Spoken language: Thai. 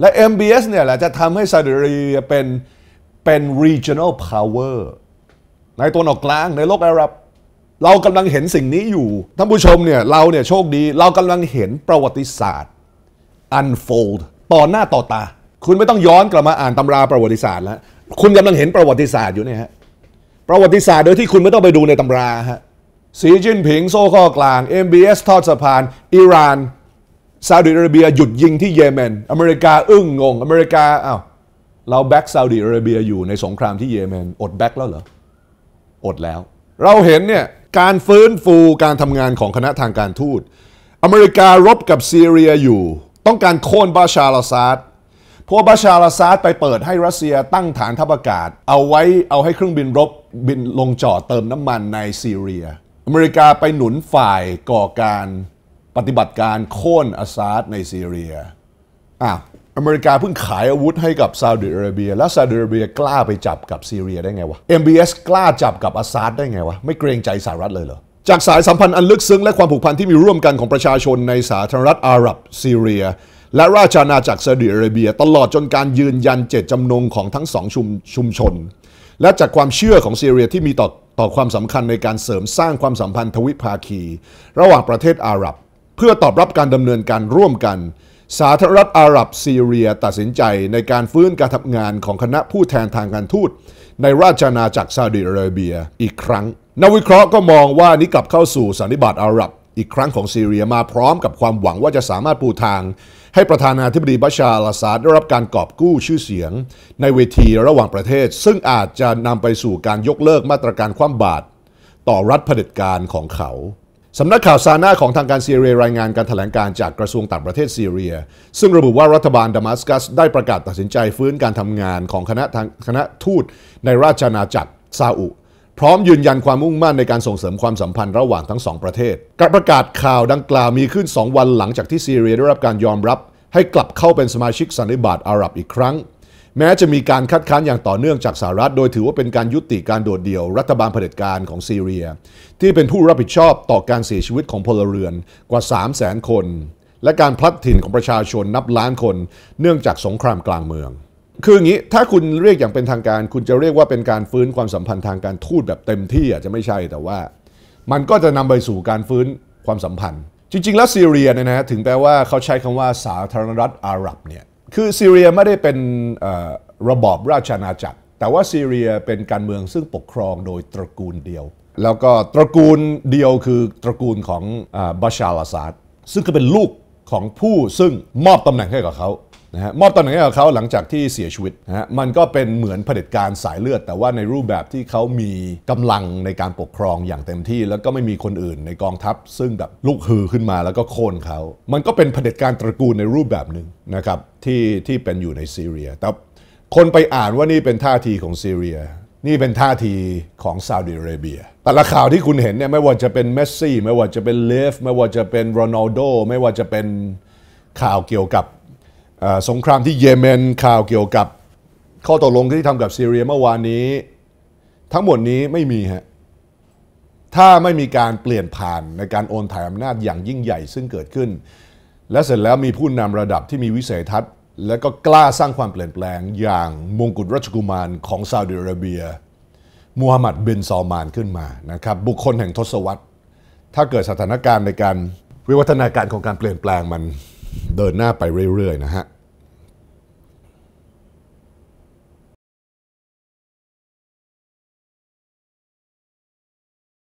และ MBS เนี่ยแหละจะทำให้ซาอุดิอาระเบียเป็นเป็น regional power ในตัวหนอกกลางในโลกอาหรับ เรากำลังเห็นสิ่งนี้อยู่ ท่านผู้ชมเนี่ยเราเนี่ยโชคดีเรากำลังเห็นประวัติศาสตร์ unfold ต่อหน้าต่อตา คุณไม่ต้องย้อนกลับมาอ่านตำราประวัติศาสตร์แล้วคุณกำลังเห็นประวัติศาสตร์อยู่เนี่ยฮะ ประวัติศาสตร์โดยที่คุณไม่ต้องไปดูในตำราฮะสีจิ้นผิง โซ่ข้อกลาง MBS ทอดสะพานอิหร่านซาอุดิอาระเบียหยุดยิงที่เยเมน อเมริกาอึ้งงง อเมริกาอ้าวเราแบ็กซาอุดิอาระเบียอยู่ในสงครามที่เยเมนอดแบ็กแล้วเหรอ อดแล้ว เราเห็นเนี่ย การฟื้นฟูการทำงานของคณะทางการทูตอเมริการบกับซีเรียอยู่ ต้องการโค่นบาชาลาซาดพวกบาชาลาซาดไปเปิดให้รัสเซียตั้งฐานทัพอากาศ เอาไว้เอาให้เครื่องบินรบบินลงจอดเติมน้ำมันในซีเรีย อเมริกาไปหนุนฝ่ายก่อการปฏิบัติการโค่นอาซาดในซีเรียอ่าอเมริกาเพิ่งขายอาวุธให้กับซาอุดิอาระเบีย แล้วซาอุดิอาระเบียกล้าไปจับกับซีเรียได้ไงวะ MBS กล้าจับกับอาซาดได้ไงวะ ไม่เกรงใจสหรัฐเลยเหรอ จากสายสัมพันธ์อันลึกซึ้งและความผูกพันที่มีร่วมกันของประชาชนในสาธารณรัฐอาหรับ ซีเรีย และราชอาณาจักรซาอุดิอาระเบีย ตลอดจนการยืนยันเจตจำนงของทั้งสองชุมชุมชนและจากความเชื่อของซีเรียที่มีต่อต่อความสำคัญในการเสริม สร้างความสัมพันธ์ทวิภาคี ระหว่างประเทศอาหรับเพื่อตอบรับการดำเนินการร่วมกัน สาธารณรัฐอาหรับซีเรียตัดสินใจในการฟื้นการทำงานของคณะผู้แทนทางการทูต ในราชนาจักรซาอุดิอาระเบียอีกครั้งนักวิเคราะห์ก็มองว่านี้ กลับเข้าสู่สันนิบาตอาหรับอีกครั้งของซีเรียมาพร้อมกับความหวังว่าจะสามารถปูทาง ให้ประธานาธิบดีบัชาลาซาดได้รับการกอบกู้ชื่อเสียง ในเวทีระหว่างประเทศ ซึ่งอาจจะนำไปสู่การยกเลิกมาตรการคว่ำบาตรต่อรัฐเผด็จการของเขาสำนักข่าวซาน่าของทางการซีเรียรายงานการถแถลงการจากกระทรวงต่างประเทศซีเรีย ซึ่งระบุว่ารัฐบาลดามัสกัสได้ประกาศตัดสินใจฟื้นการทำงานของคณะทางคณะทูตในราชอาณาจักรซาอุ พร้อมยืนยันความมุ่งมั่นในการส่งเสริมความสัมพันธ์ระหว่างทั้งสองประเทศ การประกาศข่าวดังกล่าวมีขึ้น 2 วันหลังจากที่ซีเรียได้รับการยอมรับให้กลับเข้าเป็นสมาชิกสันนิบาตอาหรับอีกครั้งแม้จะมีการคัดค้านอย่างต่อเนื่องจากสหรัฐ โดยถือว่าเป็นการยุติการโดดเดี่ยว รัฐบาลเผด็จการของซีเรีย ที่เป็นผู้รับผิดชอบต่อการเสียชีวิตของพลเรือนกว่า3 0 0 0 0 0 คน และการพลัดถิ่นของประชาชนนับล้านคนเนื่องจากสงครามกลางเมืองคืออย่างนี้ถ้าคุณเรียกอย่างเป็นทางการ คุณจะเรียกว่าเป็นการฟื้นความสัมพันธ์ทางการทูตแบบเต็มที่อาจจะไม่ใช่แต่ว่า มันก็จะนำไปสู่การฟื้นความสัมพันธ์ จริงๆแล้วซีเรียเนี่ยนะถึงแปลว่าเขาใช้คำว่าสาธารณรัฐอาหรับเนี่ยคือซีเรียไม่ได้เป็นระบอบราชอาณาจักรแต่ว่าซีเรียเป็นการเมืองซึ่งปกครองโดยตระกูลเดียว แล้วก็ตระกูลเดียวคือตระกูลของบาชาลาซาดซึ่งก็เป็นลูกของผู้ซึ่งมอบตำแหน่งให้กับเขานะะมอบตำแหน่งให้กับเขาหลังจากที่เสียชีวิตนะฮะมันก็เป็นเหมือนเผด็จการสายเลือด แต่ว่าในรูปแบบที่เขามีกำลังในการปกครองอย่างเต็มที่ แล้วก็ไม่มีคนอื่นในกองทัพ ซึ่งแบบลูกหือขึ้นมาแล้วก็โค่นเขามันก็เป็นเผด็จการตระกูลในรูปแบบหนึ่งนะครับที่ที่เป็นอยู่ในซีเรียแต่คนไปอ่านว่านี่เป็นท่าทีของซีเรีย นี่เป็นท่าทีของซาอุดิอาระเบียแต่ละข่าวที่คุณเห็นเนี่ยไม่ว่าจะเป็นเมสซี่ไม่ว่าจะเป็นเลฟไม่ว่าจะเป็นโรนัลโดไม่ว่าจะเป็นข่าวเกี่ยวกับสงครามที่เยเมนข่าวเกี่ยวกับข้อตกลงที่ทำกับซีเรียเมื่อวานนี้ ทั้งหมดนี้ไม่มีฮะถ้าไม่มีการเปลี่ยนผ่านในการโอนถ่ายอำนาจอย่างยิ่งใหญ่ซึ่งเกิดขึ้นและเสร็จแล้วมีผู้นำระดับที่มีวิสัยทัศน์ และก็กล้าสร้างความเปลี่ยนแปลงอย่างมงกุฎราชกุมารของซาอุดิอาระเบียมูฮัมหมัดบินซอมานขึ้นมานะครับบุคคลแห่งทศวรรษถ้าเกิดสถานการณ์ในการวิวัฒนาการของการเปลี่ยนแปลงมันเดินหน้าไปเรื่อยๆนะฮะ